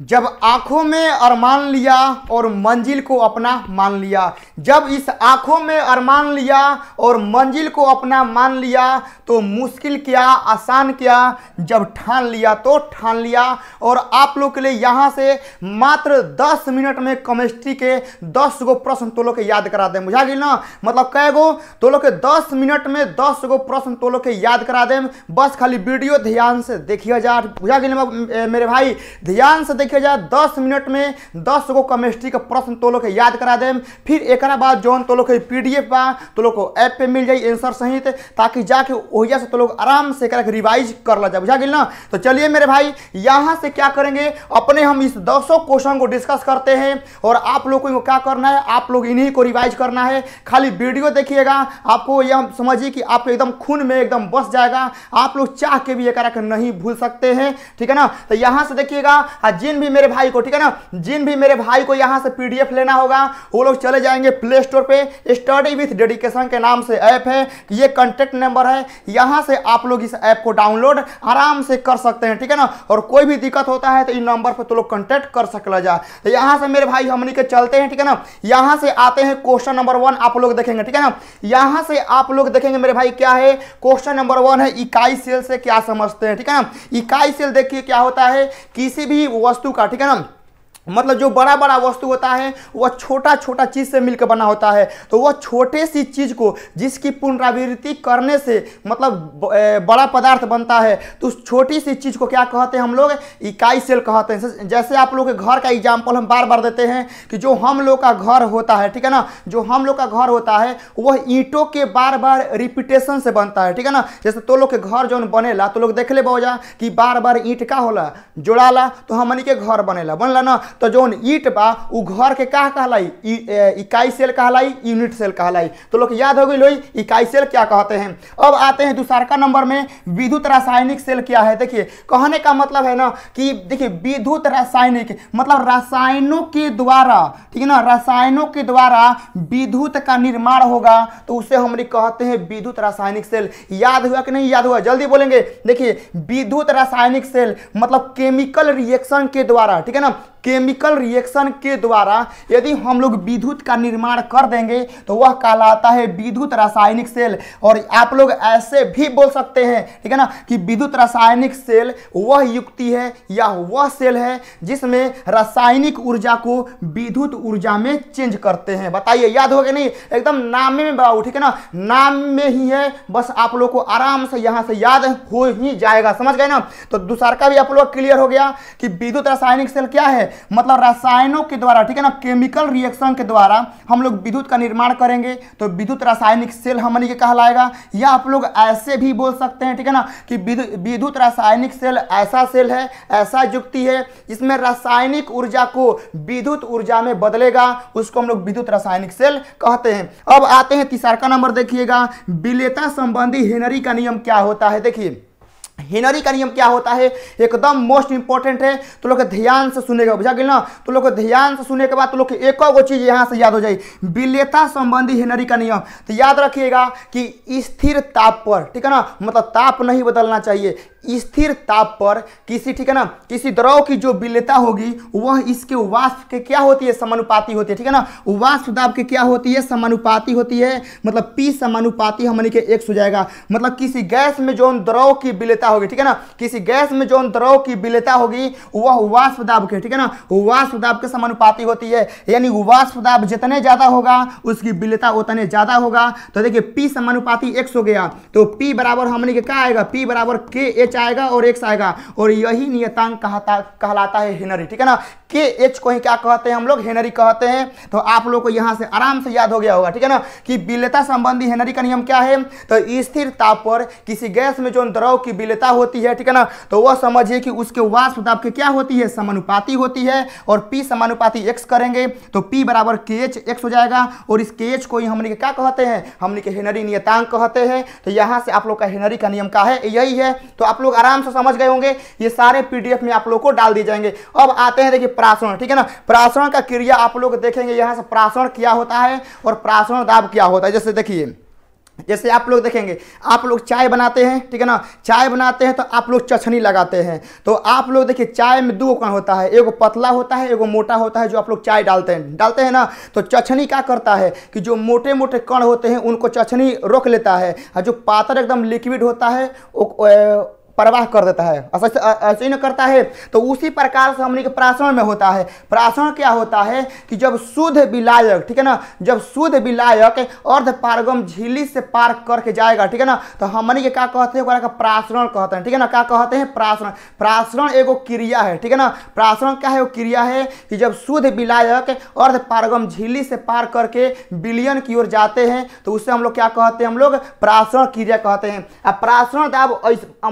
जब आंखों में अरमान लिया और मंजिल को अपना मान लिया जब इस आंखों में अरमान लिया और मंजिल को अपना मान लिया तो मुश्किल क्या आसान क्या जब ठान लिया तो ठान लिया और आप लोग के लिए यहाँ से मात्र 10 मिनट में केमिस्ट्री के 10 गो प्रश्न तो लोग के याद करा दें बुझा गई ना मतलब कै गो तो लोग के 10 मिनट में 10 गो प्रश्न तो लोग के याद करा दें बस खाली वीडियो ध्यान से देखिए जा बुझा गई मेरे भाई ध्यान से लिखे जाए दस मिनट में दस गो केमिस्ट्री के प्रश्न तो लोग याद करा देम फिर एक बाद जो तो लोग पी डी एफ बा तो लोग को ऐप पे मिल जाए आंसर सहित ताकि जाके वहिया से तो लोग आराम से एक रिवाइज कर ला जाए बुझा गया ना तो चलिए मेरे भाई यहाँ से क्या करेंगे अपने हम इस दसों क्वेश्चन को डिस्कस करते हैं और आप लोग को क्या करना है आप लोग इन्हीं को रिवाइज करना है खाली वीडियो देखिएगा आपको यह समझिए कि आपको एकदम खून में एकदम बस जाएगा आप लोग चाह के भी ये करा नहीं भूल सकते हैं ठीक है ना तो यहाँ से देखिएगा हाँ, जिन भी मेरे भाई को ठीक है ना जिन भी मेरे भाई को यहाँ से पीडीएफ लेना होगा वो लोग चले जाएंगे प्ले स्टोर पे स्टडी विथ डेडिकेशन के नाम से ऐप है ये कॉन्टेक्ट नंबर है यहाँ से आप लोग इस ऐप को डाउनलोड आराम से कर सकते हैं ठीक है ना और कोई भी दिक्कत होता है तो इन नंबर पर तो लोग कॉन्टेक्ट कर सकला जाए तो यहाँ से मेरे भाई हमने के चलते हैं ठीक है ना यहाँ से आते हैं क्वेश्चन नंबर वन आप लोग देखेंगे ठीक है ना यहाँ से आप लोग देखेंगे मेरे भाई क्या है क्वेश्चन नंबर वन है इकाई सेल से क्या समझते हैं ठीक है ना इकाई सेल देखिए क्या होता है किसी भी वस्तु टू का ठीक है ना मतलब जो बड़ा बड़ा वस्तु होता है वह छोटा छोटा चीज़ से मिलकर बना होता है तो वह छोटे सी चीज़ को जिसकी पुनरावृत्ति करने से मतलब बड़ा पदार्थ बनता है तो उस छोटी सी चीज़ को क्या कहते हैं हम लोग इकाई सेल कहते हैं जैसे आप लोग के घर का एग्जाम्पल हम बार बार देते हैं कि जो हम लोग का घर होता है ठीक है ना जो हम लोग का घर होता है वह ईंटों के बार बार रिपीटेशन से बनता है ठीक है ना जैसे तो लोग के घर जो बनेला तो लोग देख ले बहुजा कि बार बार ईंट का होला जोड़ाला तो हमने के घर बनेला बनला ना तो जौन ईट बा उ घर के का कहलाई इकाई सेल कहलाई यूनिट सेल कहलाई तो लोग याद हो गई लोई इकाई सेल क्या कहते हैं अब आते हैं दूसरा नंबर में विद्युत रासायनिक सेल क्या है देखिए कहने का मतलब है ना कि देखिए विद्युत रासायनिक मतलब रासायनों के द्वारा ठीक है ना रसायनों के द्वारा विद्युत का निर्माण होगा तो उसे हम कहते हैं विद्युत रासायनिक सेल याद हुआ कि नहीं याद हुआ जल्दी बोलेंगे देखिए विद्युत रासायनिक सेल मतलब केमिकल रिएक्शन के द्वारा ठीक है ना केमिकल रिएक्शन के द्वारा यदि हम लोग विद्युत का निर्माण कर देंगे तो वह कहलाता है विद्युत रासायनिक सेल और आप लोग ऐसे भी बोल सकते हैं ठीक है ना कि विद्युत रासायनिक सेल वह युक्ति है या वह सेल है जिसमें रासायनिक ऊर्जा को विद्युत ऊर्जा में चेंज करते हैं बताइए याद हो गया नहीं एकदम नाम में बाबू ठीक है ना नाम में ही है बस आप लोग को आराम से यहाँ से याद हो ही जाएगा समझ गए ना तो दूसर का भी आप लोग क्लियर हो गया कि विद्युत रासायनिक सेल क्या है मतलब रसायनों के द्वारा ठीक है ना केमिकल रिएक्शन के द्वारा हम लोग विद्युत का निर्माण करेंगे तो विद्युत रासायनिक सेल हमन के कहलाएगा या आप लोग ऐसे भी बोल सकते हैं ठीक है ना कि विद्युत रासायनिक सेल ऐसा सेल है ऐसा युक्ति है जिसमें रासायनिक ऊर्जा को विद्युत ऊर्जा में बदलेगा उसको हम लोग विद्युत रासायनिक सेल कहते हैं अब आते हैं तीसरा नंबर देखिएगा विलेता संबंधी हेनरी का नियम क्या होता है देखिए हेनरी का नियम क्या होता है एकदम मोस्ट इंपॉर्टेंट है तो लोग ध्यान से सुनेगा बुझा गया ना तो लोग ध्यान से सुनने के बाद तो लोग एक गो चीज़ यहाँ से याद हो जाए विलेता संबंधी हेनरी का नियम तो याद रखिएगा कि स्थिर ताप पर ठीक है ना मतलब ताप नहीं बदलना चाहिए स्थिर ताप पर किसी ठीक है ना किसी द्रव की जो बिल्यता होगी वह इसके वाष्प के क्या होती है समानुपाती होती है ठीक है ना वाष्प दाब के क्या होती है समानुपाती होती है मतलब पी समानुपाती हमने के एक हो जाएगा मतलब किसी गैस में जो द्रव की बिल्यता होगी ठीक है ना किसी गैस में जो द्रव की बिल्यता होगी वह वाष्प दाब के ठीक है ना वाष्प दाब के समानुपाती होती है यानी वाष्प दाब जितने ज़्यादा होगा उसकी बिल्यता उतने ज़्यादा होगा तो देखिए पी समानुपाती एक हो गया तो पी बराबर हमने के क्या आएगा पी बराबर के एच आएगा और एक्स आएगा और यही नियतांक कहता कहलाता है हेनरी ठीक है ना के एच को ही क्या कहते हैं हम लोग हेनरी कहते हैं तो आप लोग को यहाँ से आराम से याद हो गया होगा ठीक है ना कि बिलता संबंधी हेनरी का नियम क्या है तो स्थिर ताप पर किसी गैस में जो द्रव की बिलता होती है ठीक है ना तो वह समझिए कि उसके वास्तव ताप की क्या होती है समानुपाति होती है और पी समानुपाति एक्स करेंगे तो पी बराबर के एच एक्स हो जाएगा और इस के एच को ही हमने क्या कहते हैं हमने के हेनरी नियतांक कहते हैं तो यहाँ से आप लोग का हेनरी का नियम का है यही है तो आप आप लोग आराम से समझ गए होंगे ये सारे पीडीएफ में आप लोग को डाल दिए जाएंगे अब आते हैं देखिए प्राशन ठीक है ना प्राशन का क्रिया आप लोग देखेंगे यहाँ से प्राशन क्या होता है और प्राशन दाब क्या होता है जैसे देखिए जैसे आप लोग देखेंगे आप लोग चाय बनाते हैं ठीक है ना चाय बनाते हैं तो आप लोग चछनी लगाते हैं तो आप लोग देखिए चाय में दो कण होता है एगो पतला होता है एगो मोटा होता है जो आप लोग चाय डालते हैं डालते हैं ना तो चछनी क्या करता है कि जो मोटे मोटे कण होते हैं उनको चछनी रोक लेता है और जो पातर एकदम लिक्विड होता है प्रवाह कर देता है ऐसे न करता है तो उसी प्रकार से हमने के प्राशन में होता है प्राशन क्या होता है कि जब शुद्ध विलायक ठीक है ना जब शुद्ध विलायक अर्ध पारगम झीली से पार करके जाएगा ठीक है ना तो हमने के क्या कहते हैं प्रासरण कहते हैं ठीक है ना क्या कहते हैं प्रासरण प्रासरण एगो क्रिया है ठीक है ना प्रासरण क्या है वो क्रिया है कि जब शुद्ध विलायक अर्ध पारगम झीली से पार करके बिलियन की ओर जाते हैं तो उससे हम लोग क्या कहते हैं हम लोग प्रासरण क्रिया कहते हैं प्रासरण दाब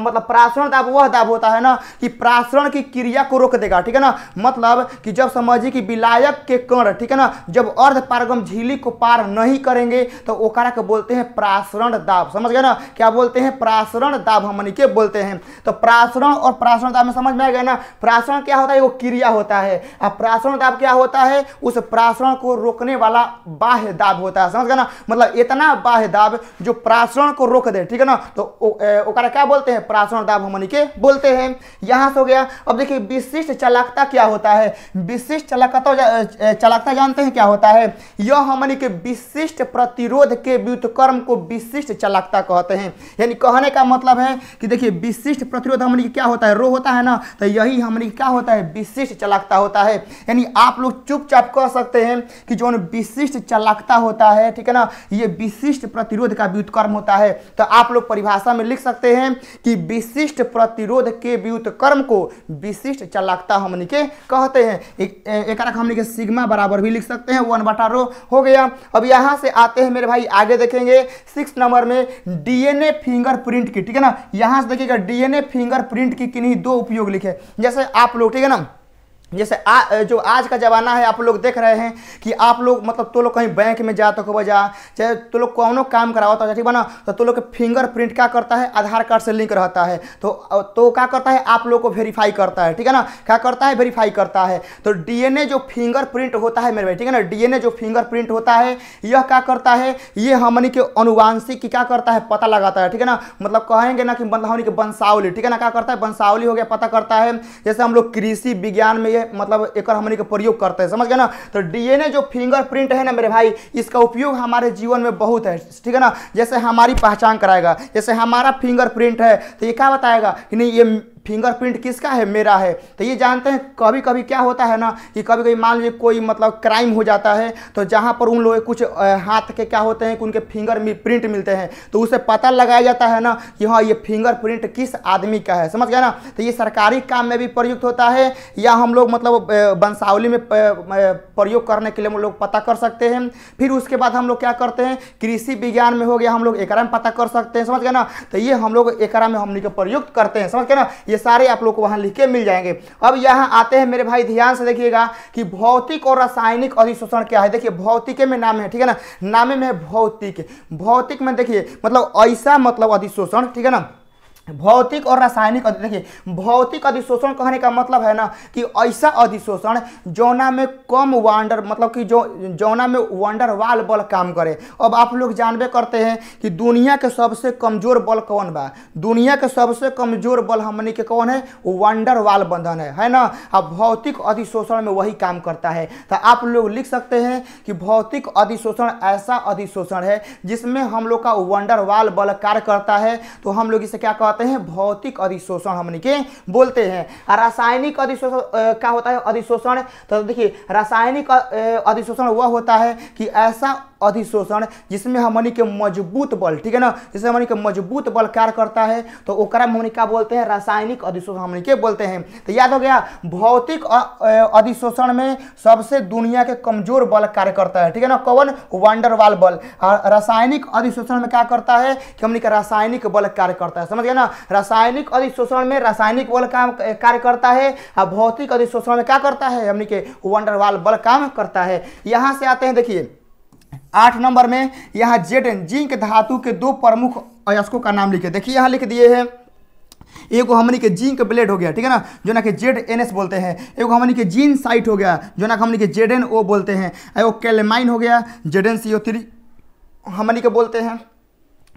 मतलब प्रासरण दाब वह दाब होता है ना कि प्रासरण की क्रिया को रोक देगा ठीक है ना मतलब कि जब समझिए कि विलायक के कण ठीक है ना जब अर्ध पारगम झीली को पार नहीं करेंगे तो ओकारा के बोलते हैं प्रासरण दाब समझ गए ना क्या बोलते हैं प्रासरण दाब हम के बोलते हैं तो प्रासरण और प्रासरण दाब में समझ में आ गया ना प्रासरण क्या होता है वो क्रिया होता है और प्रासरण दाब क्या होता है उस प्रासरण को रोकने वाला बाह्य दाब होता है समझ गए ना मतलब इतना बाह्य दाब जो प्रासरण को रोक दे ठीक है ना तो ओकारा क्या बोलते हैं प्रासरण दाब हम के बोलते हैं यहाँ से हो गया अब देखिए विशिष्ट चालाकता क्या होता है विशिष्ट चालाकता तो जा, जानते हैं क्या होता है यह हम के विशिष्ट प्रतिरोध के व्युतकर्म को विशिष्ट चालाकता कहते हैं यानी कहने का मतलब है कि देखिए विशिष्ट प्रतिरोध हम क्या होता है रो होता है ना तो यही हम क्या होता है विशिष्ट चालाकता होता है यानी आप लोग चुपचाप कह सकते हैं कि जो विशिष्ट चालाकता होता है ठीक है ना ये विशिष्ट प्रतिरोध का व्युतकर्म होता है तो आप लोग परिभाषा में लिख सकते हैं कि विशिष्ट प्रतिरोध के व्युत कर्म को विशिष्ट चालाकता हमने के कहते हैं एक एक हमने के सिग्मा बराबर भी लिख सकते हैं वन बटा रो हो गया अब यहाँ से आते हैं मेरे भाई आगे देखेंगे सिक्स नंबर में डीएनए फिंगरप्रिंट की ठीक है ना यहाँ से देखिएगा डीएनए फिंगरप्रिंट की किन्हीं दो उपयोग लिखे जैसे आप लोग ठीक है ना जैसे आ, जो आज का ज़माना है आप लोग देख रहे हैं कि आप लोग मतलब तो लोग कहीं बैंक में जा तो को बजा चाहे तो लोग कौनों काम करावता है ठीक बना तो तो लोग फिंगर प्रिंट क्या करता है आधार कार्ड से लिंक रहता है तो तो क्या करता है आप लोग को वेरीफाई करता है ठीक है ना क्या करता है वेरीफाई करता है तो डीएनए जो फिंगर प्रिंट होता है मेरे भाई ठीक है ना डीएनए जो फिंगर प्रिंट होता है यह क्या करता है ये हमनी के अनुवांशिक क्या करता है पता लगाता है ठीक है ना मतलब कहेंगे ना कि मतलब हमनी के वंशावली ठीक है ना क्या करता है वंशावली हो गया पता करता है जैसे हम लोग कृषि विज्ञान में लिए मतलब एक हमने के प्रयोग करते हैं समझ गए ना तो डीएनए जो फिंगरप्रिंट है ना मेरे भाई इसका उपयोग हमारे जीवन में बहुत है ठीक है ना जैसे हमारी पहचान कराएगा जैसे हमारा फिंगरप्रिंट है तो ये क्या बताएगा कि नहीं ये फिंगरप्रिंट किसका है मेरा है तो ये जानते हैं कभी कभी क्या होता है ना कि कभी कभी मान लीजिए कोई मतलब क्राइम हो जाता है तो जहाँ पर उन लोग कुछ हाथ के क्या होते हैं कि उनके फिंगर प्रिंट मिलते हैं तो उसे पता लगाया जाता है ना कि हाँ ये फिंगर प्रिंट किस आदमी का है समझ गया ना तो ये सरकारी काम में भी प्रयुक्त होता है या हम लोग मतलब वंशावली में प्रयोग करने के लिए हम लोग पता कर सकते हैं फिर उसके बाद हम लोग क्या करते हैं कृषि विज्ञान में हो गया हम लोग एकरा में पता कर सकते हैं समझ गया ना तो ये हम लोग एकरा में हम प्रयुक्त करते हैं समझ गया ना ये ये सारे आप लोग को वहां लिख के मिल जाएंगे अब यहां आते हैं मेरे भाई ध्यान से देखिएगा कि भौतिक और रासायनिक अधिशोषण क्या है देखिए भौतिक में नाम है ठीक है ना नामे में भौतिक भौतिक में देखिए मतलब ऐसा मतलब अधिशोषण ठीक है ना भौतिक और रासायनिक देखिए भौतिक अधिशोषण कहने का मतलब है ना कि ऐसा अधिशोषण जौना में कम वांडर मतलब कि जो जौना में वांडर वाल बल काम करे अब आप लोग जानबे करते हैं कि दुनिया के सबसे कमजोर बल कौन बा दुनिया के सबसे कमजोर बल हमने के कौन है वांडर वाल बंधन है है ना अब भौतिक अधिशोषण में वही काम करता है तो आप लोग लिख सकते हैं कि भौतिक अधिशोषण ऐसा अधिशोषण है जिसमें हम लोग का वंडर वाल बल कार्य करता है तो हम लोग इसे क्या कहते कहलाते हैं भौतिक अधिशोषण हमने के बोलते हैं रासायनिक अधिशोषण क्या होता है अधिशोषण तो देखिए रासायनिक अधिशोषण वह होता है कि ऐसा अधिशोषण जिसमें हमनी के मजबूत बल ठीक है ना जिसमें हमनी के मजबूत बल कार्य करता है तो ओकरा हमने क्या बोलते हैं रासायनिक अधिशोषण हमने के बोलते हैं तो याद हो गया भौतिक अधिशोषण में सबसे दुनिया के कमजोर बल कार्य करता है ठीक है ना कवन वंडरवाल बल रासायनिक अधिशोषण में क्या करता है कि हमने का रासायनिक बल कार्य करता है समझ गया ना रासायनिक अधिशोषण में रासायनिक बल काम कार्य करता है और भौतिक अधिशोषण में क्या करता है हमने के वंडरवाल बल काम करता है यहाँ से आते हैं देखिए आठ नंबर में यहाँ जेड जिंक धातु के दो प्रमुख अयस्कों का नाम लिखे देखिए यहाँ लिख दिए हैं एगो हमने के जिंक ब्लेड हो गया ठीक है ना जो ना कि जेड एन एस बोलते हैं एक हमने के जीन साइट हो गया जो ना हमने के जेड एन ओ बोलते हैं एगो कैलेमाइन हो गया Z N C O three हमने के बोलते हैं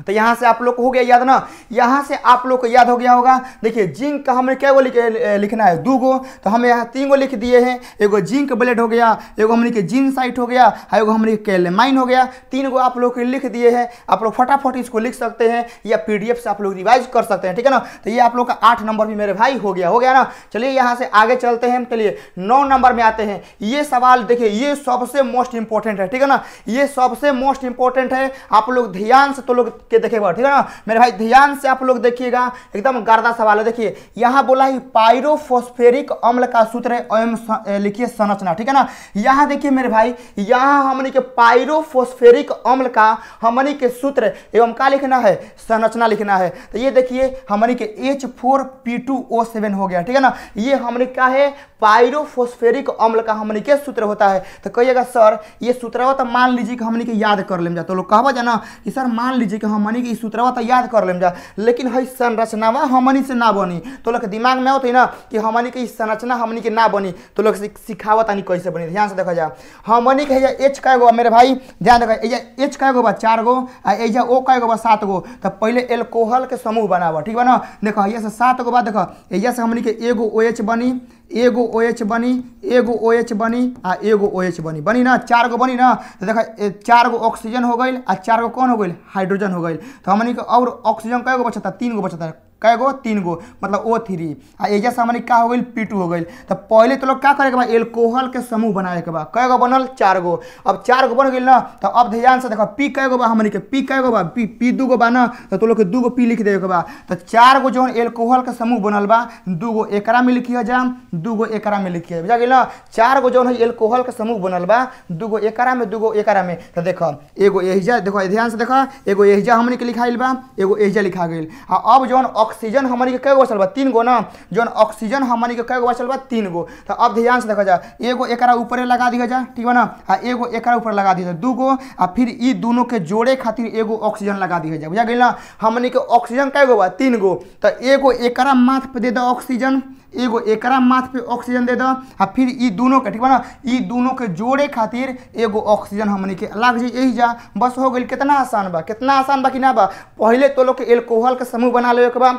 तो यहाँ से आप लोग को हो गया याद ना यहाँ से आप लोग को याद हो गया होगा देखिए जिंक का हमने क्या गो लिख, लिखना है दो गो तो हम यहाँ तीन गो लिख दिए हैं एगो जिंक ब्लेड हो गया एगो हमने के जिन साइट हो गया और एगो हमने माइन हो गया तीन गो आप लोग के लिख दिए हैं आप लोग फटाफट इसको लिख सकते हैं या पी से आप लोग रिवाइज कर सकते हैं ठीक है ना तो ये आप लोग का आठ नंबर भी मेरे भाई हो गया हो गया ना चलिए यहाँ से आगे चलते हैं चलिए नौ नंबर में आते हैं ये सवाल देखिए ये सबसे मोस्ट इंपॉर्टेंट है ठीक है ना ये सबसे मोस्ट इंपॉर्टेंट है आप लोग ध्यान से तो लोग के देखिएगा ठीक है ना मेरे भाई ध्यान से आप लोग देखिएगा एकदम गर्दा सवाल है देखिए यहाँ बोला है पायरोफोस्फेरिक अम्ल का सूत्र एवं लिखिए संरचना ठीक है ना यहाँ देखिए मेरे भाई यहाँ हमने के पायरोफोस्फेरिक अम्ल का हमने के सूत्र एवं का लिखना है संरचना लिखना है तो ये देखिए हमने K H four P two O seven हो गया ठीक है ना ये हमने क्या है पायरोफोस्फेरिक अम्ल का हमने के सूत्र होता है तो कहिएगा सर ये सूत्र तो मान लीजिए कि हमने के याद कर ले जाए तो लोग कहा जाना कि सर मान लीजिए कि हम हमनी के सूत्रवा तो याद कर लेम जा लेकिन हई संरचनावा हमनी से ना बनी तो लोग दिमाग में होते ना कि हमनी के संरचना हमनी के ना बनी तो लोग सिखावा तानी कैसे बनी ध्यान से देखा जा हमनी के एच कै गो मेरे भाई ध्यान देखा एजा एच कै गो बा चार गो आ एजा ओ कै गो बा सात गो तो पहले एल्कोहल के समूह बनावा ठीक बा ना देखो ये से सात गो बा देखो एजा से हमनी के एगो ओ एच बनी एगो ओ एच बनी एगो ओ एच बनी आ एगो ओ एच बनी बनी ना चार गो बनी ना तो देखा चार गो ऑक्सीजन हो गई आ चार गो कौन हो गई हाइड्रोजन हो गई तो हमने और ऑक्सीजन कई गो बचता तीन गो बचता कै गो तीन गो मतलब ओ थ्री आ एजा सामने का हो गई पी टू हो गई तो पहले तो लोग क्या करे के बाद एल्कोहल के समूह बनाए के बाद कै गो बनल चार गो अब चार गो बन गई ना तो अब ध्यान से देखो पी कै गो बा हमने के पी कै गो बा पी पी दू गो बा ना तो तुम लोग के दू गो पी लिख देवे के बाद तो चार गो जो एल्कोहल के समूह बनल बा दू गो एक में लिखी है जाम दू गो एक में लिखी है बुझा गई ना चार गो जो एल्कोहल के समूह बनल बा दू गो एक में दू गो एक में तो देखो एगो एहिजा देखो ध्यान से देखो एगो एहिजा हमने के लिखाइल बा एगो एहिजा लिखा गई आ अब जो ऑक्सीजन हमारी के कै गो बचल बा तीन गो ना जो ऑक्सीजन हमारी के कै गो बचल बा तीन गो तो अब ध्यान से देखा जाए एगो एक ऊपर लगा दिया जाए ठीक है ना आ एगो एक ऊपर लगा दिया जाए दू गो आ फिर ई दोनों के जोड़े खातिर एगो ऑक्सीजन लगा दिया जाए बुझा गई ना हमने के ऑक्सीजन कै गो बा तीन गो तो एगो एक माथ पर दे दो ऑक्सीजन एगो एकरा माथ पे ऑक्सीजन दे दें फिर ये दोनों के ठीक बा ना ई दोनों के जोड़े खातिर एगो ऑक्सीजन हमने के लग जाई यही जा बस हो गई कितना आसान बा कितना आसान बा कि ना बा पहले तो लोग के एल्कोहल के समूह बना लेवे के बा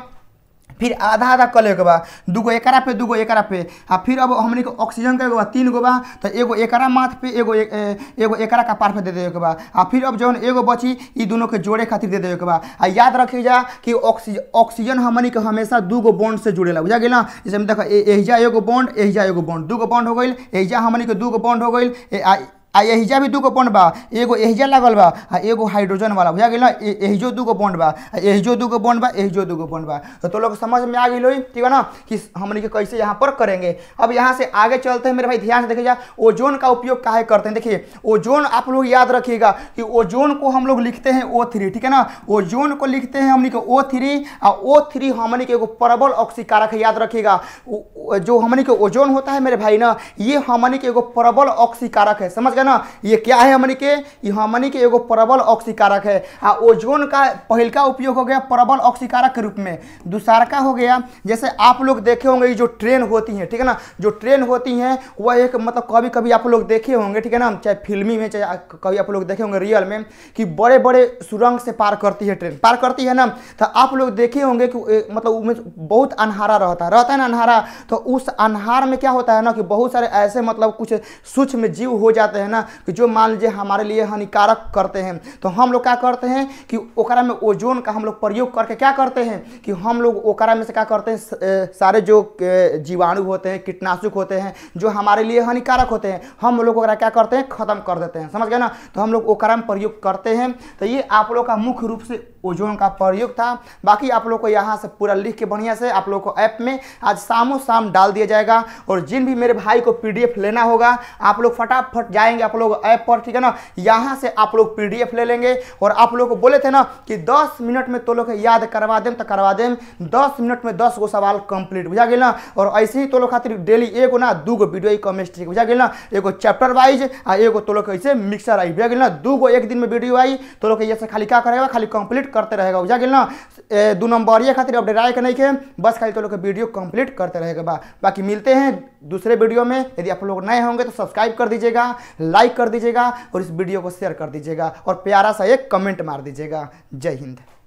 फिर आधा आधा कर के बा दूगो एकरा पे दूगो एकरा पे आ फिर अब हमने के ऑक्सीजन के बा तीन गो बा तो एगो एकरा माथ पे एगो एगो एकरा का पार पे दे देवे के बा आ फिर अब जौन एगो बची ई दोनों के जोड़े खातिर दे देवे के बा आ याद जा कि ऑक्सीजन ऑक्सीजन हमने के हमेशा दूगो बॉन्ड से जुड़े बुझा गया जैसे देखो एहिजा एगो बॉन्ड एहिजा एगो बॉन्ड दूगो बॉन्ड हो गई एहिजा हमने के दूगो बॉन्ड हो गई आ एहिजा भी गो बॉन्ड बा एगो एहिजा लागल बा आ एगो हाइड्रोजन वाला बुझा गया ना एहिजो गो बॉन्ड बा आ एहिजो गो बॉन्ड बा एहिजो गो बॉन्ड बा तो तो लोग समझ में आ गई ठीक है ना कि हमने कैसे यहाँ पर करेंगे अब यहाँ से आगे चलते हैं मेरे भाई ध्यान से जा ओजोन का उपयोग काहे करते हैं देखिए ओजोन आप लोग याद रखिएगा कि ओजोन को हम लोग लिखते हैं ओ थ्री ठीक है ना ओजोन को लिखते हैं हमने ओ थ्री आ ओ थ्री हमने के एगो प्रबल ऑक्सीकारक है याद रखिएगा जो हमने के ओजोन होता है मेरे भाई ना ये हमने के एगो प्रबल ऑक्सीकारक है समझ है ना ये क्या है हमने के ये हमनी के एगो प्रबल ऑक्सीकारक है आ ओजोन का पहल का उपयोग हो गया प्रबल ऑक्सीकारक के रूप में दूसरा का हो गया जैसे आप लोग देखे होंगे जो ट्रेन होती हैं ठीक है ना जो ट्रेन होती हैं वह एक मतलब कभी कभी आप लोग देखे होंगे ठीक है ना चाहे फिल्मी में चाहे कभी आप लोग देखे होंगे रियल में कि बड़े बड़े सुरंग से पार करती है ट्रेन पार करती है ना तो आप लोग देखे होंगे कि मतलब उनमें बहुत अनहारा रहता है रहता है ना अनहारा तो उस अनहार में क्या होता है ना कि बहुत सारे ऐसे मतलब कुछ सूक्ष्म जीव हो जाते हैं है ना कि जो मान लीजिए हमारे लिए हानिकारक करते हैं तो हम लोग क्या करते हैं कि ओकरा में ओजोन का हम लोग प्रयोग करके क्या करते हैं कि हम लोग ओकरा में से क्या करते हैं सारे जो जीवाणु होते हैं कीटनाशक होते हैं जो हमारे लिए हानिकारक होते हैं हम लोग ओकरा क्या करते हैं ख़त्म कर देते हैं समझ गए ना तो हम लोग ओकरा में प्रयोग करते हैं तो ये आप लोग का मुख्य रूप से ओजोन का प्रयोग था बाकी आप लोग को यहाँ से पूरा लिख के बढ़िया से आप लोग को ऐप में आज शामो शाम डाल दिया जाएगा और जिन भी मेरे भाई को पी लेना होगा आप लोग फटाफट जाएंगे आप लोग ऐप पर ठीक है ना यहाँ से आप लोग पी ले लेंगे और आप लोग को बोले थे ना कि दस मिनट में तो लोग याद करवा दें तो करवा दें दस मिनट में दस गो सवाल कंप्लीट बुझा गया ना और ऐसे ही तो लोग खातिर डेली एगो ना दू गो वीडियो कमिस्ट्री बुझा गया ना एगो चैप्टर वाइज आ एगो तो लोग ऐसे मिक्सर आई बुझा गया ना दू गो एक दिन में वीडियो आई तो लोग ऐसे खाली क्या करेगा खाली कंप्लीट कंप्लीट करते रहेगा बुझा गया ना दो ये खातिर अपडेट आए के नहीं के बस खाली तो लोग वीडियो कंप्लीट करते रहेगा बा बाकी मिलते हैं दूसरे वीडियो में यदि आप लोग नए होंगे तो सब्सक्राइब कर दीजिएगा लाइक कर दीजिएगा और इस वीडियो को शेयर कर दीजिएगा और प्यारा सा एक कमेंट मार दीजिएगा जय हिंद